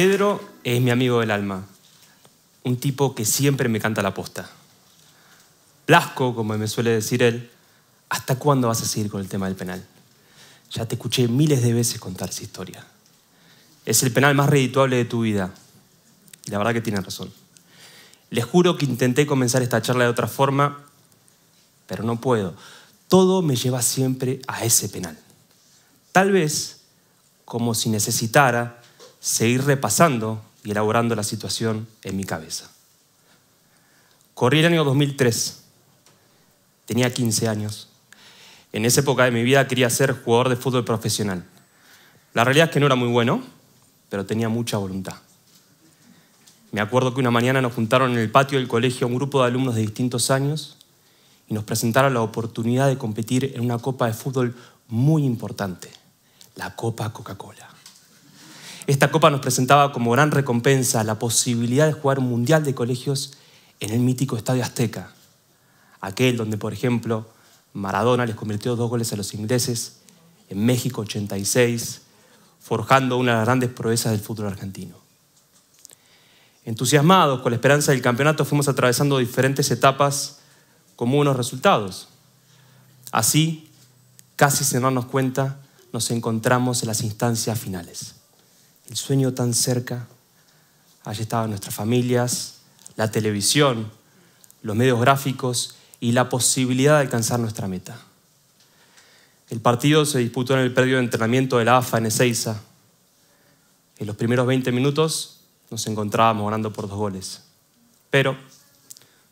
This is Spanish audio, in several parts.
Pedro es mi amigo del alma, un tipo que siempre me canta la posta. Blasco, como me suele decir él, ¿hasta cuándo vas a seguir con el tema del penal? Ya te escuché miles de veces contar esa historia. Es el penal más redituable de tu vida. la verdad que tiene razón. Les juro que intenté comenzar esta charla de otra forma, pero no puedo. Todo me lleva siempre a ese penal. Tal vez, como si necesitara, seguir repasando y elaborando la situación en mi cabeza. Corrí el año 2003, tenía 15 años. En esa época de mi vida quería ser jugador de fútbol profesional. La realidad es que no era muy bueno, pero tenía mucha voluntad. Me acuerdo que una mañana nos juntaron en el patio del colegio un grupo de alumnos de distintos años y nos presentaron la oportunidad de competir en una copa de fútbol muy importante, la Copa Coca-Cola esta copa nos presentaba como gran recompensa la posibilidad de jugar un mundial de colegios en el mítico Estadio Azteca, aquel donde, por ejemplo, Maradona les convirtió dos goles a los ingleses, en México 86, forjando una de las grandes proezas del fútbol argentino. Entusiasmados con la esperanza del campeonato, fuimos atravesando diferentes etapas con unos resultados. Así, casi sin darnos cuenta, nos encontramos en las instancias finales el sueño tan cerca. Allí estaban nuestras familias, la televisión, los medios gráficos y la posibilidad de alcanzar nuestra meta. El partido se disputó en el predio de entrenamiento de la AFA en Ezeiza. En los primeros 20 minutos nos encontrábamos ganando por dos goles. Pero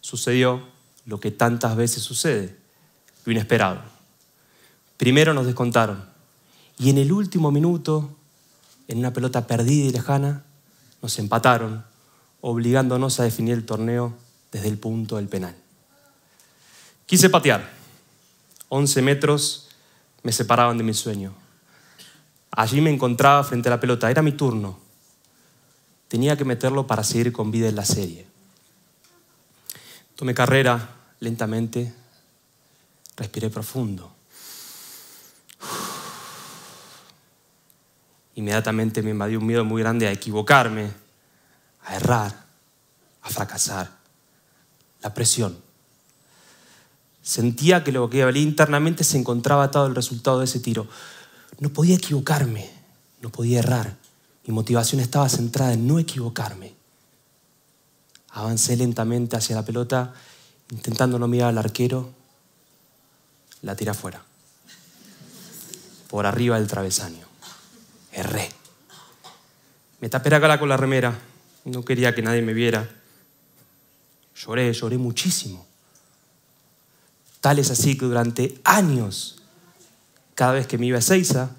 sucedió lo que tantas veces sucede, lo inesperado. Primero nos descontaron y en el último minuto en una pelota perdida y lejana, nos empataron, obligándonos a definir el torneo desde el punto del penal. Quise patear. 11 metros me separaban de mi sueño. Allí me encontraba frente a la pelota. Era mi turno. Tenía que meterlo para seguir con vida en la serie. Tomé carrera lentamente. Respiré profundo. inmediatamente me invadió un miedo muy grande a equivocarme, a errar, a fracasar. La presión. Sentía que lo que valía internamente se encontraba atado el resultado de ese tiro. No podía equivocarme, no podía errar. Mi motivación estaba centrada en no equivocarme. Avancé lentamente hacia la pelota, intentando no mirar al arquero. La tiré afuera, por arriba del travesaño erré. Me tapé la cara con la remera, no quería que nadie me viera. Lloré, lloré muchísimo. Tal es así que durante años, cada vez que me iba a Seiza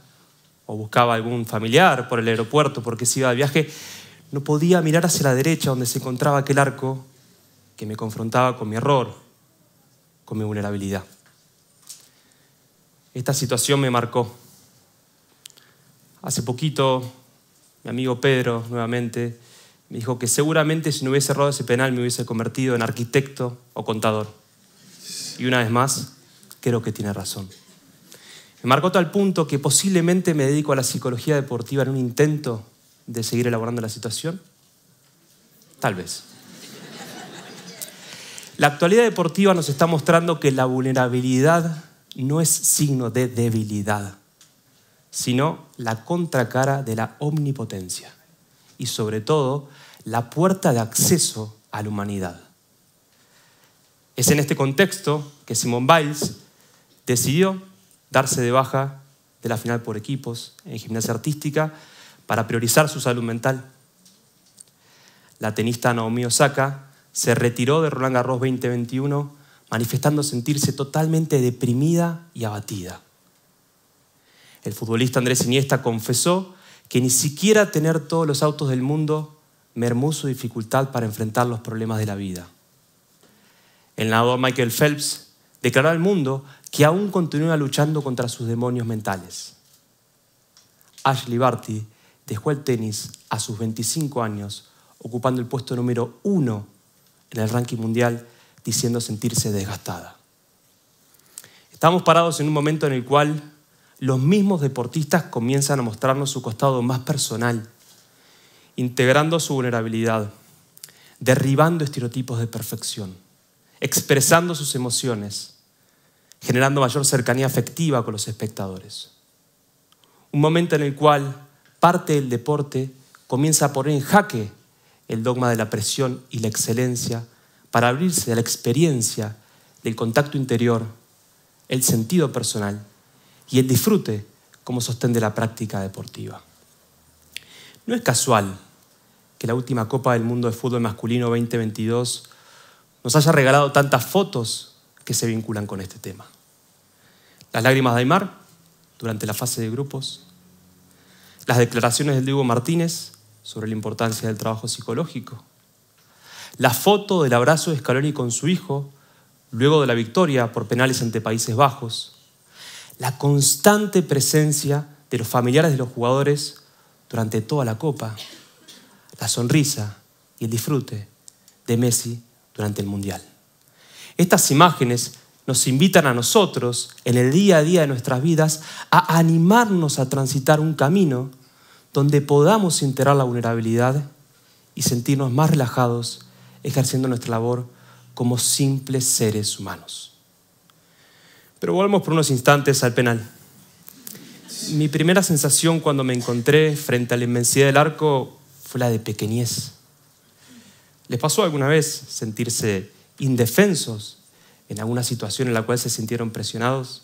o buscaba algún familiar por el aeropuerto porque se iba de viaje, no podía mirar hacia la derecha donde se encontraba aquel arco que me confrontaba con mi error, con mi vulnerabilidad. Esta situación me marcó Hace poquito, mi amigo Pedro, nuevamente, me dijo que seguramente si no hubiese errado ese penal me hubiese convertido en arquitecto o contador. Y una vez más, creo que tiene razón. Me marcó tal punto que posiblemente me dedico a la psicología deportiva en un intento de seguir elaborando la situación. Tal vez. La actualidad deportiva nos está mostrando que la vulnerabilidad no es signo de debilidad, sino la contracara de la omnipotencia y sobre todo la puerta de acceso a la humanidad. Es en este contexto que Simone Biles decidió darse de baja de la final por equipos en gimnasia artística para priorizar su salud mental. La tenista Naomi Osaka se retiró de Roland Garros 2021 manifestando sentirse totalmente deprimida y abatida. El futbolista Andrés Iniesta confesó que ni siquiera tener todos los autos del mundo mermó su dificultad para enfrentar los problemas de la vida. El nadador Michael Phelps declaró al mundo que aún continúa luchando contra sus demonios mentales. Ashley Barty dejó el tenis a sus 25 años, ocupando el puesto número uno en el ranking mundial, diciendo sentirse desgastada. Estamos parados en un momento en el cual los mismos deportistas comienzan a mostrarnos su costado más personal, integrando su vulnerabilidad, derribando estereotipos de perfección, expresando sus emociones, generando mayor cercanía afectiva con los espectadores. Un momento en el cual parte del deporte comienza a poner en jaque el dogma de la presión y la excelencia para abrirse a la experiencia del contacto interior, el sentido personal y el disfrute como sostén la práctica deportiva. No es casual que la última Copa del Mundo de Fútbol Masculino 2022 nos haya regalado tantas fotos que se vinculan con este tema. Las lágrimas de Aymar durante la fase de grupos, las declaraciones de Hugo Martínez sobre la importancia del trabajo psicológico, la foto del abrazo de Scaloni con su hijo luego de la victoria por penales ante Países Bajos, la constante presencia de los familiares de los jugadores durante toda la copa, la sonrisa y el disfrute de Messi durante el Mundial. Estas imágenes nos invitan a nosotros, en el día a día de nuestras vidas, a animarnos a transitar un camino donde podamos integrar la vulnerabilidad y sentirnos más relajados ejerciendo nuestra labor como simples seres humanos. Pero volvamos por unos instantes al penal. Mi primera sensación cuando me encontré frente a la inmensidad del arco fue la de pequeñez. ¿Les pasó alguna vez sentirse indefensos en alguna situación en la cual se sintieron presionados?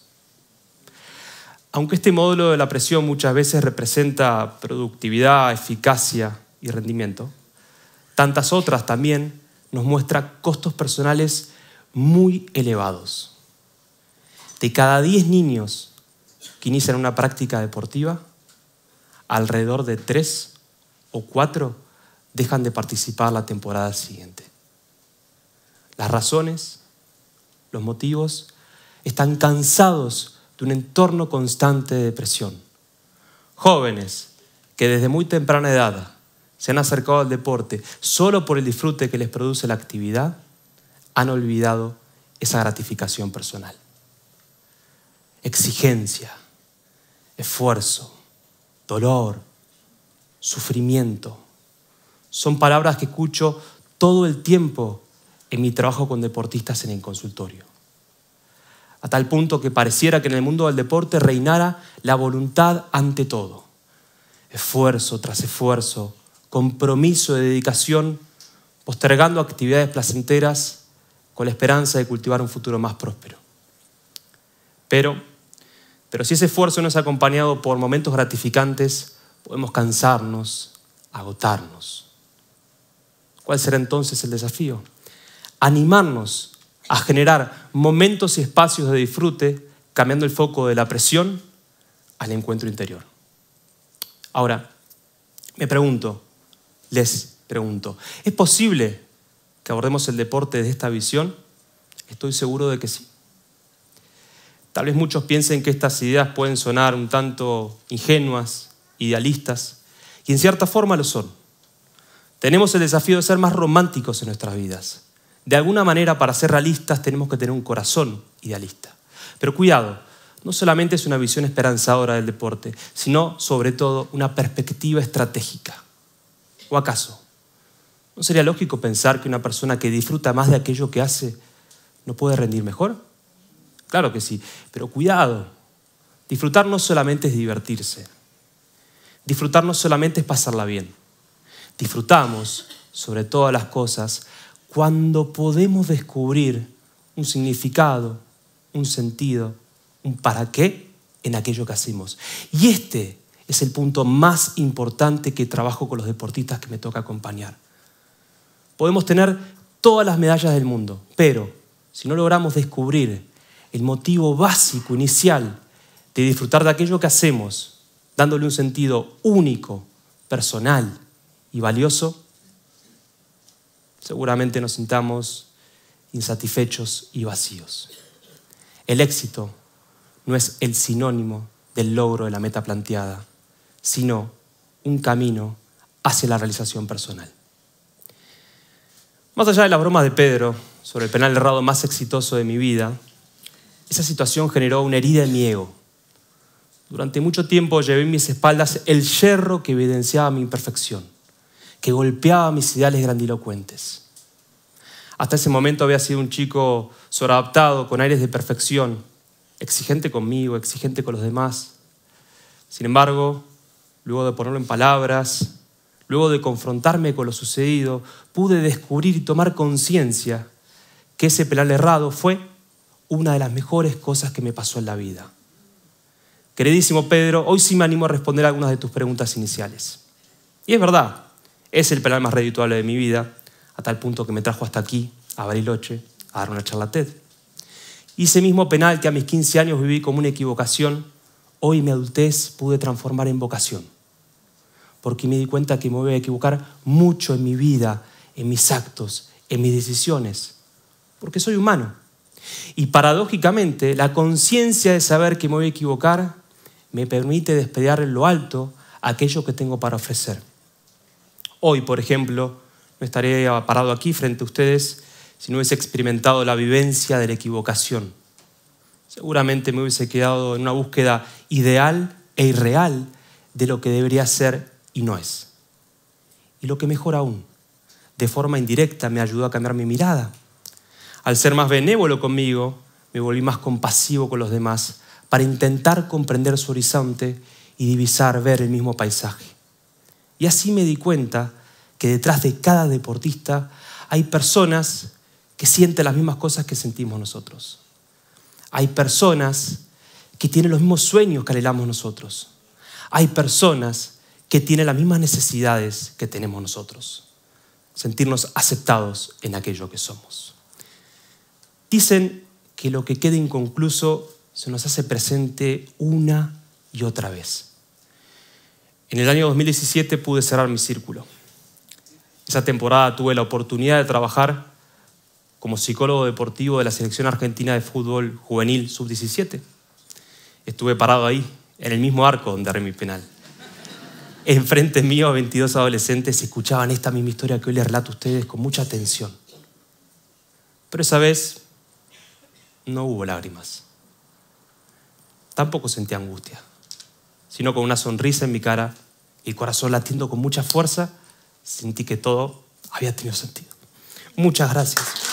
Aunque este módulo de la presión muchas veces representa productividad, eficacia y rendimiento, tantas otras también nos muestra costos personales muy elevados de cada 10 niños que inician una práctica deportiva, alrededor de 3 o 4 dejan de participar la temporada siguiente. Las razones, los motivos, están cansados de un entorno constante de depresión. Jóvenes que desde muy temprana edad se han acercado al deporte solo por el disfrute que les produce la actividad, han olvidado esa gratificación personal exigencia, esfuerzo, dolor, sufrimiento. Son palabras que escucho todo el tiempo en mi trabajo con deportistas en el consultorio. A tal punto que pareciera que en el mundo del deporte reinara la voluntad ante todo. Esfuerzo tras esfuerzo, compromiso de dedicación, postergando actividades placenteras con la esperanza de cultivar un futuro más próspero. Pero pero si ese esfuerzo no es acompañado por momentos gratificantes, podemos cansarnos, agotarnos. ¿Cuál será entonces el desafío? Animarnos a generar momentos y espacios de disfrute, cambiando el foco de la presión al encuentro interior. Ahora, me pregunto, les pregunto, ¿es posible que abordemos el deporte de esta visión? Estoy seguro de que sí. Tal vez muchos piensen que estas ideas pueden sonar un tanto ingenuas, idealistas, y en cierta forma lo son. Tenemos el desafío de ser más románticos en nuestras vidas. De alguna manera, para ser realistas, tenemos que tener un corazón idealista. Pero cuidado, no solamente es una visión esperanzadora del deporte, sino sobre todo una perspectiva estratégica. ¿O acaso? ¿No sería lógico pensar que una persona que disfruta más de aquello que hace no puede rendir mejor? Claro que sí, pero cuidado. Disfrutar no solamente es divertirse. Disfrutar no solamente es pasarla bien. Disfrutamos, sobre todas las cosas, cuando podemos descubrir un significado, un sentido, un para qué en aquello que hacemos. Y este es el punto más importante que trabajo con los deportistas que me toca acompañar. Podemos tener todas las medallas del mundo, pero si no logramos descubrir el motivo básico, inicial, de disfrutar de aquello que hacemos, dándole un sentido único, personal y valioso, seguramente nos sintamos insatisfechos y vacíos. El éxito no es el sinónimo del logro de la meta planteada, sino un camino hacia la realización personal. Más allá de las bromas de Pedro sobre el penal errado más exitoso de mi vida, esa situación generó una herida en mi ego. Durante mucho tiempo llevé en mis espaldas el yerro que evidenciaba mi imperfección, que golpeaba mis ideales grandilocuentes. Hasta ese momento había sido un chico sobreadaptado, con aires de perfección, exigente conmigo, exigente con los demás. Sin embargo, luego de ponerlo en palabras, luego de confrontarme con lo sucedido, pude descubrir y tomar conciencia que ese penal errado fue una de las mejores cosas que me pasó en la vida. Queridísimo Pedro, hoy sí me animo a responder algunas de tus preguntas iniciales. Y es verdad, es el penal más redituable de mi vida, a tal punto que me trajo hasta aquí, a Bariloche, a dar una charla TED. Y ese mismo penal que a mis 15 años viví como una equivocación, hoy mi adultez pude transformar en vocación. Porque me di cuenta que me voy a equivocar mucho en mi vida, en mis actos, en mis decisiones. Porque soy humano y paradójicamente, la conciencia de saber que me voy a equivocar me permite despedir en lo alto aquello que tengo para ofrecer. Hoy, por ejemplo, no estaría parado aquí frente a ustedes si no hubiese experimentado la vivencia de la equivocación. Seguramente me hubiese quedado en una búsqueda ideal e irreal de lo que debería ser y no es. Y lo que mejor aún, de forma indirecta me ayudó a cambiar mi mirada, al ser más benévolo conmigo, me volví más compasivo con los demás para intentar comprender su horizonte y divisar, ver el mismo paisaje. Y así me di cuenta que detrás de cada deportista hay personas que sienten las mismas cosas que sentimos nosotros. Hay personas que tienen los mismos sueños que anhelamos nosotros. Hay personas que tienen las mismas necesidades que tenemos nosotros. Sentirnos aceptados en aquello que somos. Dicen que lo que queda inconcluso se nos hace presente una y otra vez. En el año 2017 pude cerrar mi círculo. Esa temporada tuve la oportunidad de trabajar como psicólogo deportivo de la Selección Argentina de Fútbol Juvenil Sub-17. Estuve parado ahí, en el mismo arco donde arré mi penal. Enfrente mío, 22 adolescentes escuchaban esta misma historia que hoy les relato a ustedes con mucha atención. Pero esa vez no hubo lágrimas. Tampoco sentí angustia, sino con una sonrisa en mi cara y el corazón latiendo con mucha fuerza, sentí que todo había tenido sentido. Muchas gracias.